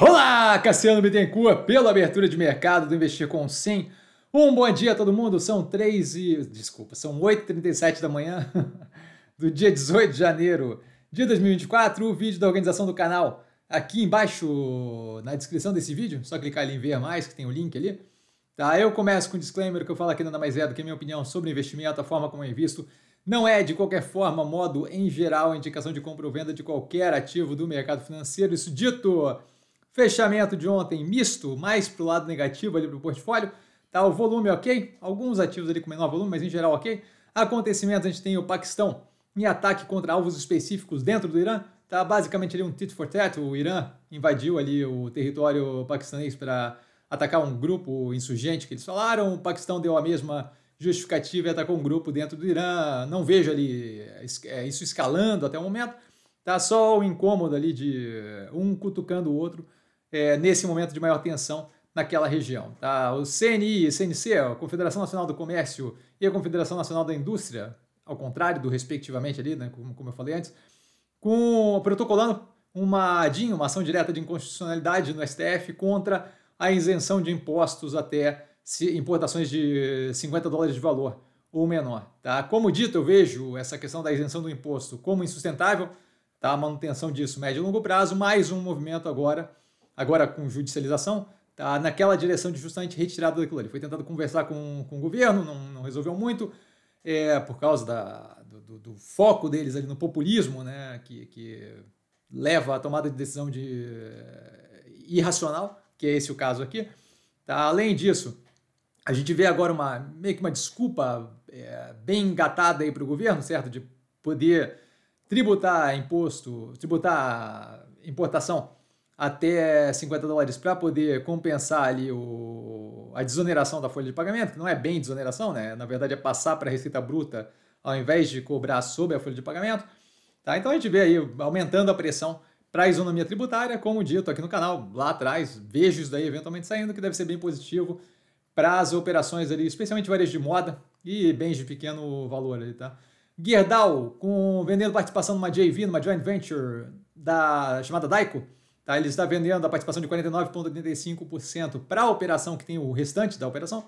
Olá, Cassiano Bittencourt, pela abertura de mercado do Investir com Sim. Um bom dia a todo mundo, são 3 e... desculpa, são 8h37 da manhã do dia 18 de janeiro de 2024, o vídeo da organização do canal aqui embaixo na descrição desse vídeo, só clicar ali em ver mais, que tem o link ali. Tá, eu começo com um disclaimer que eu falo aqui nada mais é do que a minha opinião sobre investimento, a forma como eu é invisto, não é, de qualquer forma, modo em geral, indicação de compra ou venda de qualquer ativo do mercado financeiro. Isso dito, Fechamento de ontem misto, mais para o lado negativo ali para o portfólio. Tá, o volume ok, alguns ativos ali com menor volume, mas em geral ok. Acontecimentos, a gente tem o Paquistão em ataque contra alvos específicos dentro do Irã. Tá basicamente ali um tit for tat, o Irã invadiu ali o território paquistanês para atacar um grupo insurgente que eles falaram. O Paquistão deu a mesma justificativa e atacou um grupo dentro do Irã. Não vejo ali é, isso escalando até o momento. Tá só o incômodo ali de um cutucando o outro é, nesse momento de maior tensão naquela região. Tá? O CNI e CNC, a Confederação Nacional do Comércio e a Confederação Nacional da Indústria, ao contrário do respectivamente ali, né, como, como eu falei antes, com protocolando uma DIN, uma ação direta de inconstitucionalidade no STF contra a isenção de impostos até importações de 50 dólares de valor ou menor. Tá? Como dito, eu vejo essa questão da isenção do imposto como insustentável, tá? a manutenção disso médio e longo prazo, mais um movimento agora agora com judicialização, tá naquela direção de justamente retirada daquilo. Ele foi tentando conversar com, com o governo, não, não resolveu muito, é, por causa da, do, do, do, foco deles ali no populismo, né, que, que leva à tomada de decisão de é, irracional, que é esse o caso aqui. Tá, além disso, a gente vê agora uma meio que uma desculpa é, bem engatada aí para o governo, certo, de poder tributar imposto, tributar importação até 50 dólares para poder compensar ali o, a desoneração da folha de pagamento, que não é bem desoneração, né? Na verdade é passar para a receita bruta ao invés de cobrar sobre a folha de pagamento. Tá? Então a gente vê aí aumentando a pressão para a isonomia tributária, como dito aqui no canal lá atrás, vejo isso daí eventualmente saindo, que deve ser bem positivo para as operações ali, especialmente varejo de moda e bens de pequeno valor ali, tá? Gerdau, com vendendo participação numa JV, numa joint venture da chamada Daico, Tá? Ele está vendendo a participação de 49,85% para a operação que tem o restante da operação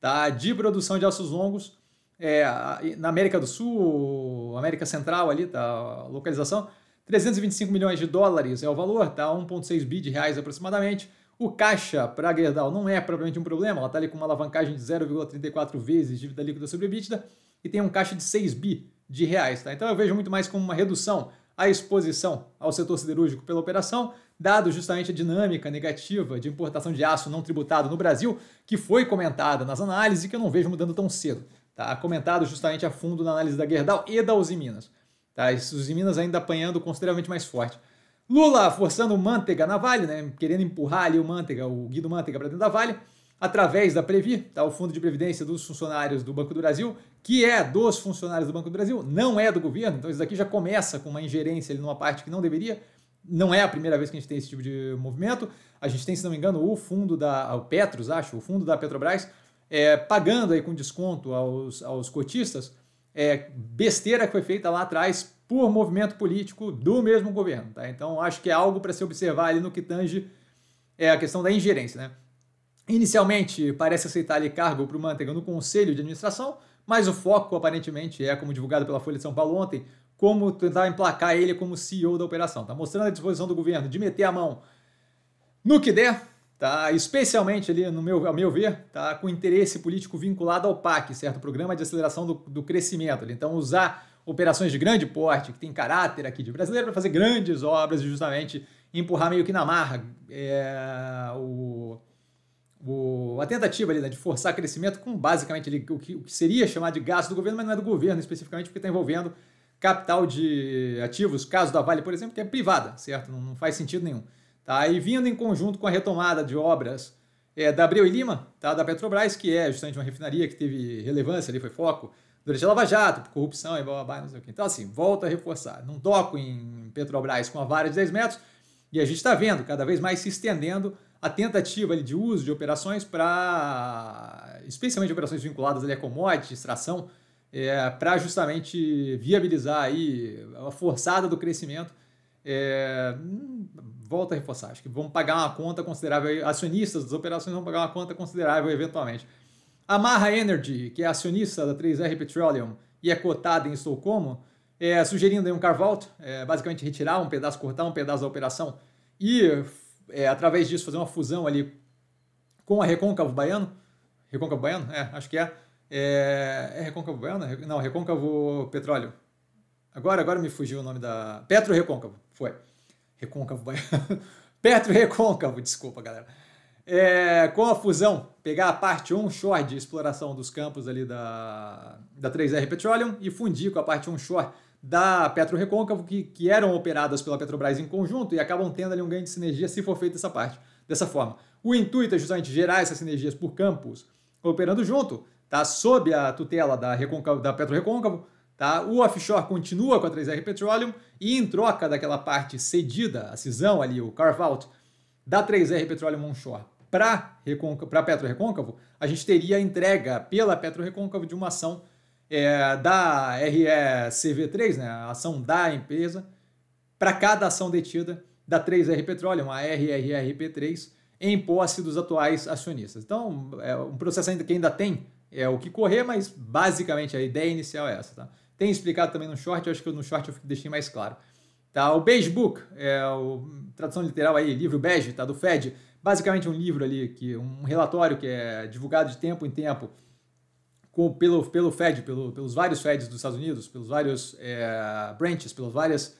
tá? de produção de aços longos é, na América do Sul, América Central ali, tá? A localização. 325 milhões de dólares é o valor, tá? 1,6 bi de reais aproximadamente. O caixa para a Gerdau não é propriamente um problema, ela está ali com uma alavancagem de 0,34 vezes dívida líquida sobre EBITDA e tem um caixa de 6 bi de reais. Tá? Então eu vejo muito mais como uma redução à exposição ao setor siderúrgico pela operação dado justamente a dinâmica negativa de importação de aço não tributado no Brasil, que foi comentada nas análises e que eu não vejo mudando tão cedo. Tá? Comentado justamente a fundo na análise da Gerdau e da Usiminas. Tá? Usiminas ainda apanhando consideravelmente mais forte. Lula forçando o Manteiga na Vale, né? querendo empurrar ali o Manteiga, o Guido Manteiga para dentro da Vale, através da Previ, tá? o Fundo de Previdência dos Funcionários do Banco do Brasil, que é dos funcionários do Banco do Brasil, não é do governo, então isso daqui já começa com uma ingerência ali numa parte que não deveria, não é a primeira vez que a gente tem esse tipo de movimento. A gente tem, se não me engano, o fundo da. O Petros, acho, o fundo da Petrobras, é, pagando aí com desconto aos, aos cotistas é, besteira que foi feita lá atrás por movimento político do mesmo governo. Tá? Então, acho que é algo para se observar ali no que tange é, a questão da ingerência. Né? Inicialmente, parece aceitar ali cargo para o Manteiga no Conselho de Administração, mas o foco, aparentemente, é, como divulgado pela Folha de São Paulo ontem, como tentar emplacar ele como CEO da operação. Tá mostrando a disposição do governo de meter a mão no que der, tá? especialmente ali, no meu, ao meu ver, tá? com interesse político vinculado ao PAC, certo? O Programa de Aceleração do, do Crescimento. Ali. Então, usar operações de grande porte, que tem caráter aqui de brasileiro, para fazer grandes obras e justamente empurrar meio que na marra é, o, o, a tentativa ali, né, de forçar crescimento com basicamente ali, o, que, o que seria chamado de gasto do governo, mas não é do governo especificamente, porque está envolvendo capital de ativos, caso da Vale, por exemplo, que é privada, certo? Não, não faz sentido nenhum. Tá? E vindo em conjunto com a retomada de obras é, da Abreu e Lima, tá? da Petrobras, que é justamente uma refinaria que teve relevância ali, foi foco, durante a Lava Jato, corrupção e blá não sei o que. Então, assim, volta a reforçar. Não toco em Petrobras com a vara de 10 metros e a gente está vendo cada vez mais se estendendo a tentativa ali, de uso de operações para, especialmente operações vinculadas ali, a commodities, extração, é, para justamente viabilizar aí a forçada do crescimento. É, volta a reforçar, acho que vão pagar uma conta considerável, acionistas das operações vão pagar uma conta considerável eventualmente. A Marra Energy, que é acionista da 3R Petroleum e é cotada em Estocolmo, é, sugerindo um carve-out, é, basicamente retirar um pedaço, cortar um pedaço da operação e, é, através disso, fazer uma fusão ali com a Recôncavo Baiano, Recôncavo Baiano, é, acho que é, é, é Recôncavo Baiano? É é não, Recôncavo Petróleo. Agora, agora me fugiu o nome da. Petro Recôncavo, foi. Recôncavo Baiano. Petro Recôncavo, desculpa, galera. É, com a fusão, pegar a parte 1 short de exploração dos campos ali da, da 3R Petroleum e fundir com a parte 1 short da Petro Recôncavo, que, que eram operadas pela Petrobras em conjunto e acabam tendo ali um ganho de sinergia se for feita essa parte, dessa forma. O intuito é justamente gerar essas sinergias por campos operando junto, tá sob a tutela da, da Petro Recôncavo, tá? o offshore continua com a 3R Petroleum e em troca daquela parte cedida, a cisão ali, o carve-out, da 3R Petroleum Onshore para a Petro Recôncavo, a gente teria a entrega pela Petro Recôncavo de uma ação é, da RECV3, né, a ação da empresa, para cada ação detida da 3R Petroleum, a RRRP3, em posse dos atuais acionistas. Então, é um processo ainda que ainda tem é o que correr, mas basicamente a ideia inicial é essa, tá? Tem explicado também no short, eu acho que no short eu deixei mais claro. Tá, o Beige Book, é o, tradução literal aí, livro beige, tá, do Fed, basicamente um livro ali, que um relatório que é divulgado de tempo em tempo com, pelo, pelo Fed, pelo, pelos vários Feds dos Estados Unidos, pelos vários é, branches, pelas várias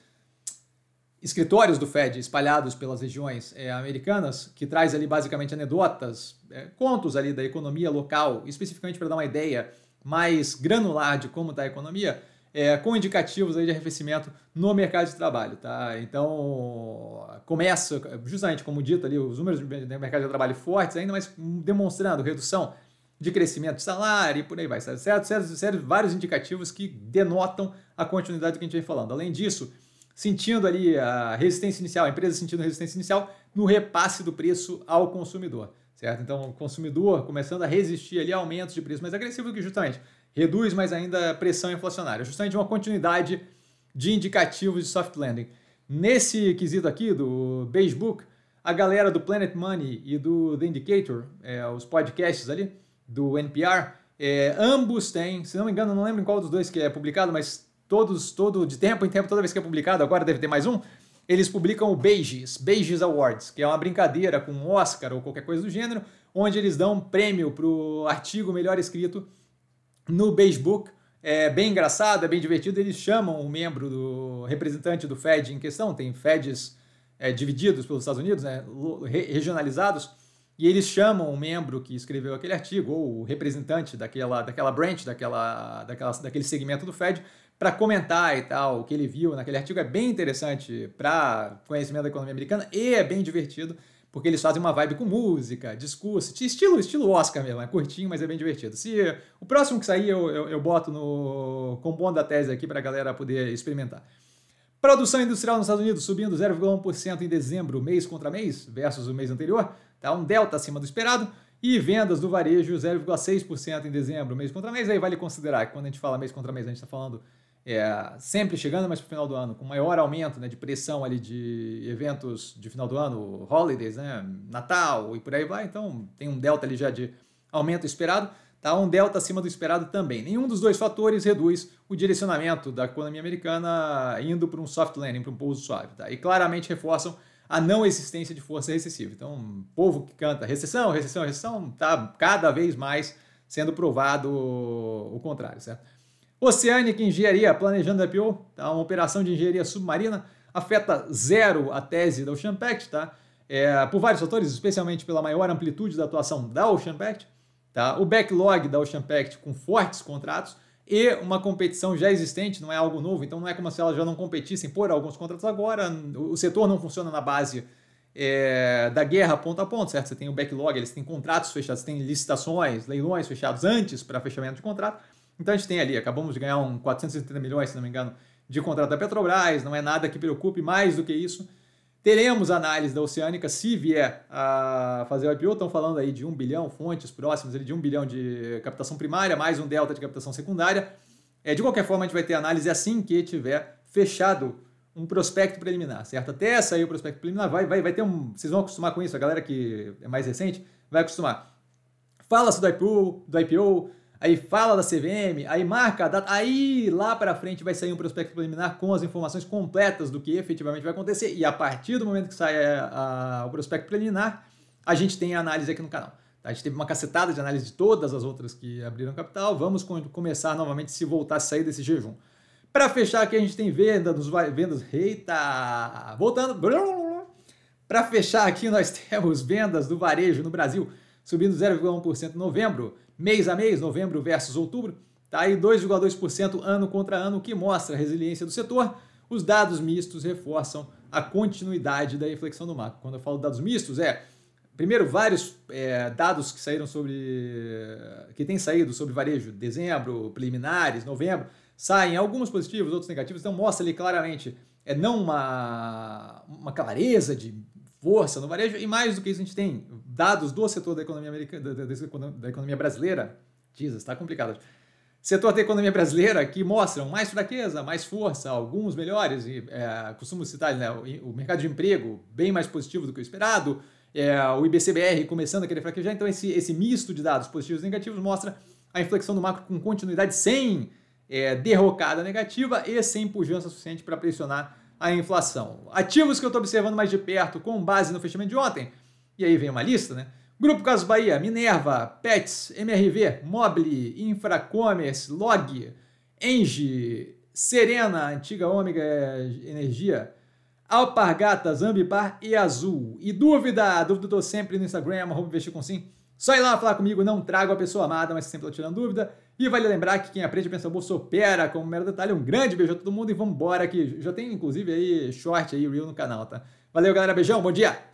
escritórios do Fed espalhados pelas regiões é, americanas, que traz ali basicamente anedotas, é, contos ali da economia local, especificamente para dar uma ideia mais granular de como está a economia, é, com indicativos aí de arrefecimento no mercado de trabalho, tá? Então, começa, justamente como dito ali, os números do mercado de trabalho fortes ainda, mais demonstrando redução de crescimento de salário e por aí vai, certo? certo? Vários indicativos que denotam a continuidade do que a gente vem falando. Além disso, sentindo ali a resistência inicial, a empresa sentindo resistência inicial no repasse do preço ao consumidor, certo? Então, o consumidor começando a resistir ali a aumentos de preço mais agressivos, que justamente reduz mais ainda a pressão inflacionária, justamente uma continuidade de indicativos de soft landing. Nesse quesito aqui do Facebook, a galera do Planet Money e do The Indicator, é, os podcasts ali do NPR, é, ambos têm, se não me engano, não lembro em qual dos dois que é publicado, mas todos, todo, de tempo em tempo, toda vez que é publicado, agora deve ter mais um, eles publicam o Beiges, Beiges Awards, que é uma brincadeira com um Oscar ou qualquer coisa do gênero, onde eles dão um prêmio para o artigo melhor escrito no Beigebook. É bem engraçado, é bem divertido, eles chamam o um membro do representante do Fed em questão, tem Feds é, divididos pelos Estados Unidos, né, regionalizados, e eles chamam o um membro que escreveu aquele artigo, ou o representante daquela, daquela branch, daquela, daquela, daquele segmento do Fed, para comentar e tal, o que ele viu naquele artigo é bem interessante para conhecimento da economia americana e é bem divertido, porque eles fazem uma vibe com música, discurso, estilo, estilo Oscar mesmo, é curtinho, mas é bem divertido. Se o próximo que sair, eu, eu, eu boto no compondo da tese aqui para a galera poder experimentar. Produção industrial nos Estados Unidos subindo 0,1% em dezembro, mês contra mês, versus o mês anterior, tá um delta acima do esperado. E vendas do varejo 0,6% em dezembro, mês contra mês. Aí vale considerar que quando a gente fala mês contra mês, a gente está falando é, sempre chegando mais para o final do ano, com maior aumento né, de pressão ali de eventos de final do ano, holidays, né, Natal e por aí vai. Então tem um delta ali já de aumento esperado, tá um delta acima do esperado também. Nenhum dos dois fatores reduz o direcionamento da economia americana indo para um soft landing, para um pouso suave, tá? E claramente reforçam a não existência de força recessiva. Então, um povo que canta recessão, recessão, recessão, tá cada vez mais sendo provado o contrário, certo? Oceânica Engenharia, planejando IPO, tá? uma operação de engenharia submarina, afeta zero a tese da Ocean Pact, tá? É, por vários fatores, especialmente pela maior amplitude da atuação da Ocean Pact, tá? o backlog da Ocean Pact com fortes contratos e uma competição já existente, não é algo novo, então não é como se elas já não competissem por alguns contratos agora, o setor não funciona na base é, da guerra ponto a ponto, certo? Você tem o backlog, eles têm contratos fechados, tem licitações, leilões fechados antes para fechamento de contrato, então a gente tem ali, acabamos de ganhar um 470 milhões, se não me engano, de contrato da Petrobras, não é nada que preocupe mais do que isso. Teremos análise da Oceânica se vier a fazer o IPO. Estão falando aí de 1 bilhão, fontes próximas de 1 bilhão de captação primária, mais um delta de captação secundária. É, de qualquer forma, a gente vai ter análise assim que tiver fechado um prospecto preliminar, certo? Até sair o prospecto preliminar, vai, vai, vai ter um. Vocês vão acostumar com isso, a galera que é mais recente vai acostumar. Fala-se do IPO, do IPO aí fala da CVM, aí marca a data, aí lá para frente vai sair um prospecto preliminar com as informações completas do que efetivamente vai acontecer e a partir do momento que sai a, é, a, o prospecto preliminar, a gente tem a análise aqui no canal. Tá? A gente teve uma cacetada de análise de todas as outras que abriram capital, vamos começar novamente se voltar a sair desse jejum. Para fechar aqui, a gente tem venda nos vendas. Eita! Voltando. Para fechar aqui, nós temos vendas do varejo no Brasil subindo 0,1% em novembro mês a mês, novembro versus outubro, está aí 2,2% ano contra ano, o que mostra a resiliência do setor. Os dados mistos reforçam a continuidade da inflexão do macro. Quando eu falo dados mistos, é primeiro vários é, dados que saíram sobre. que têm saído sobre varejo, dezembro, preliminares, novembro, saem alguns positivos, outros negativos, então mostra ali claramente é não uma, uma clareza de força no varejo e mais do que isso a gente tem dados do setor da economia americana, da, da, da economia brasileira. Jesus, está complicado. Setor da economia brasileira que mostram mais fraqueza, mais força, alguns melhores. E, é, costumo citar né, o, o, mercado de emprego bem mais positivo do que o esperado, é, o IBCBR começando a querer fraquejar. Então, esse, esse misto de dados positivos e negativos mostra a inflexão do macro com continuidade sem é, derrocada negativa e sem pujança suficiente para pressionar a inflação. Ativos que eu estou observando mais de perto com base no fechamento de ontem, e aí vem uma lista, né? Grupo Caso Bahia, Minerva, Pets, MRV, Mobile, Infracommerce, Log, Engie, Serena, antiga Ômega Energia, Alpargatas, Ambipar e Azul. E dúvida? Dúvida eu sempre no Instagram, arroba investir com sim. Só ir lá falar comigo, não trago a pessoa amada, mas sempre estou tirando dúvida. E vale lembrar que quem aprende a pensar bolso opera, como mero detalhe. Um grande beijo a todo mundo e vambora, que já tem inclusive aí short aí, real no canal, tá? Valeu, galera. Beijão, bom dia!